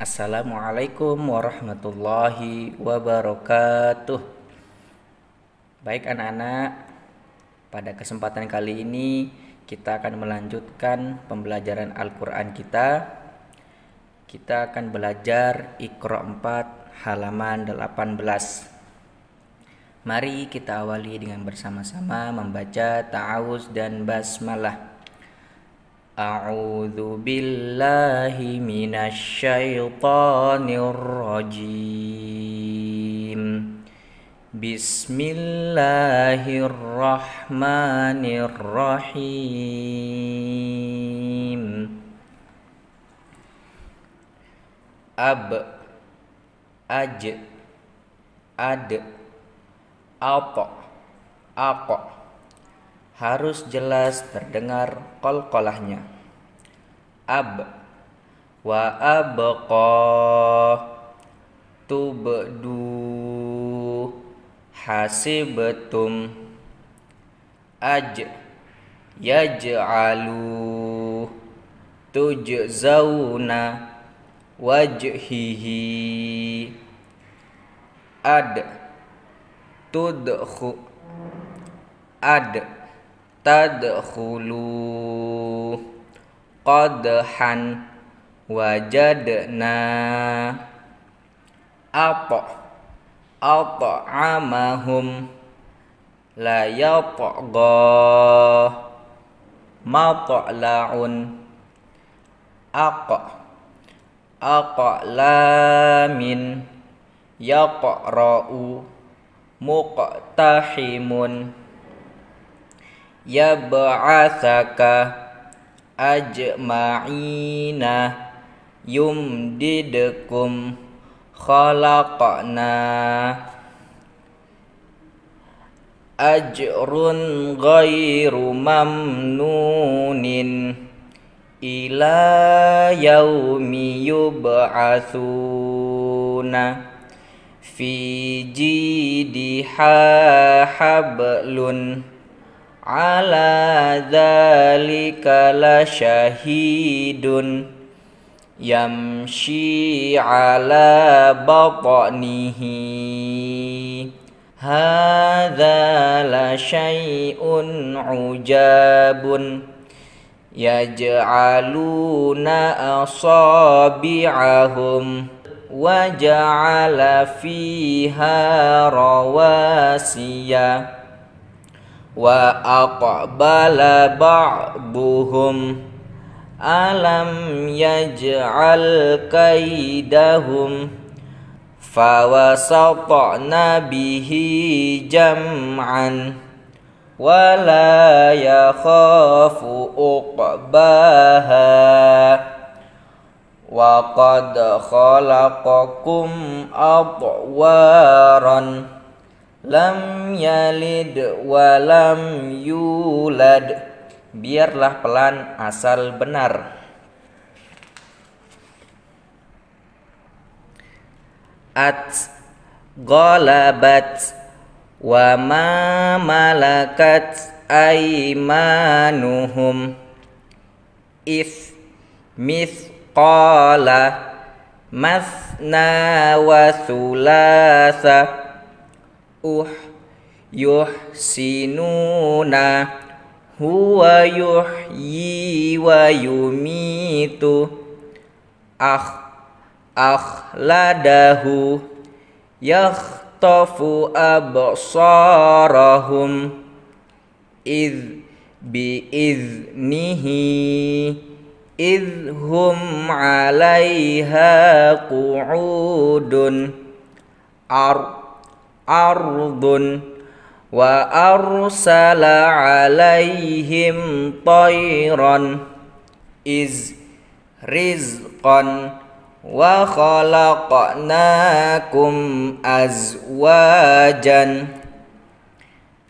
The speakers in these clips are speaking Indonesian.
Assalamualaikum warahmatullahi wabarakatuh. Baik anak-anak, pada kesempatan kali ini kita akan melanjutkan pembelajaran Al-Qur'an kita. Kita akan belajar Iqra 4 halaman 18. Mari kita awali dengan bersama-sama membaca ta'awuz dan basmalah. Aku berdoa dengan Allah dari Bismillahirrahmanirrahim. Ab, aje, ade, Apa Apa harus jelas terdengar kol-kolahnya. Ab wa abqa tubdu hasibtum aj yaj'alu tujzauna wajhihi ad tudkhu ad tadkhulu qadhan wajadna apa apa amahum la yatgha matla'un aqa aqlamin yaqra'u muqtahimun yab'athaka ajma'ina yumdidukum khalaqna ajrun ghairu mamnunin ila yaumi yub'atsuna fi jidiha hablun ala dzalika lasyahidun yamshi ala batnihi hadza lasyai'un ujabun yaj'aluna asabi'ahum وجعل فيها رواسيا وأقبل بعضهم ألم يجعل كيدهم فوسطنا به جمعا ولا يخاف أقباها وقد خلقكم أطوارا lam yalid walam yulad biarlah pelan asal benar at golabat wa ma malakat aimanuhum if qala masna wa thulatha uh sinuna huwa yuhyi wa yumitu akh akhladahu yakhtafu absarahum id biiznihi إذ hum alaiha qu'udun ar ardun wa arsala alaihim tayran iz rizqan wa khalaqnakum azwajan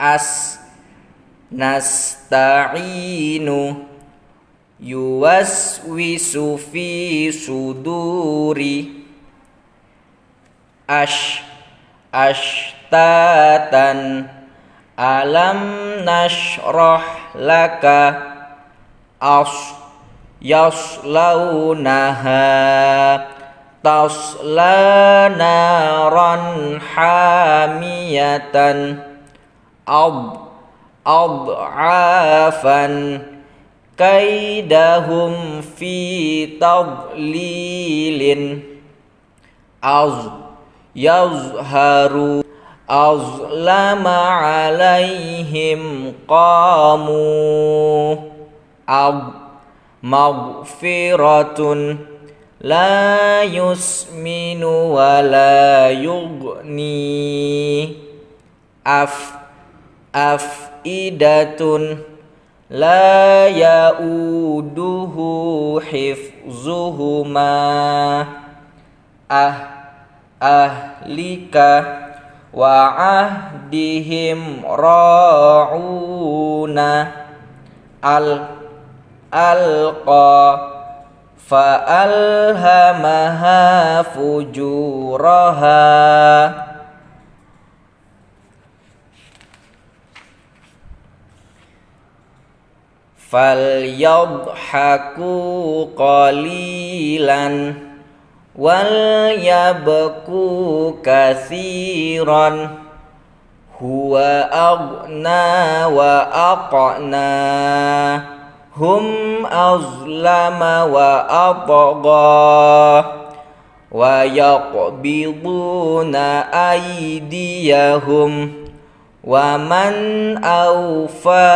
as nasta'inu yuwaswisu fi suduri ash ashtatan alam nasroh laka as yaslaunaha tasla naran hamiyatan ab ad'afan kaidahum fi tadlilin az yazharu azlama alaihim qamu ab magfiratun la yusminu wa la yughni af idatun la yauduhu hifzuhuma ah ahlika wa ahdihim ra'una al alqa fa alhamaha fujuraha falyadhaku qalilan wal yabku kasiran huwa aghna wa aqna hum azlama wa atgha wa yaqbiduna aydiyahum wa man awfa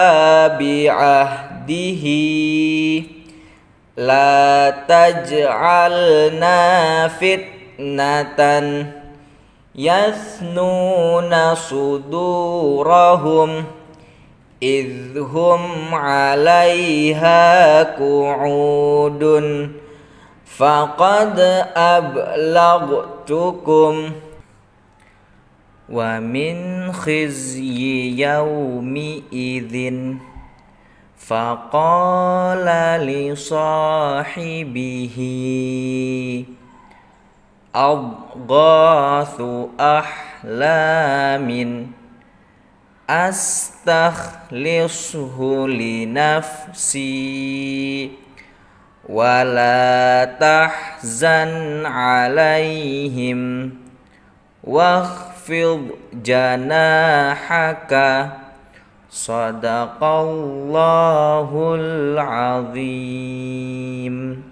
bi ahdihi لا تجعلنا فتنة يثنون صدورهم إذ هم عليها قعود فقد أبلغتكم ومن خزي يومئذ فقال لصاحبه أضغاث أحلام أستخلصه لنفسي ولا تحزن عليهم واخفض جناحك صدق الله العظيم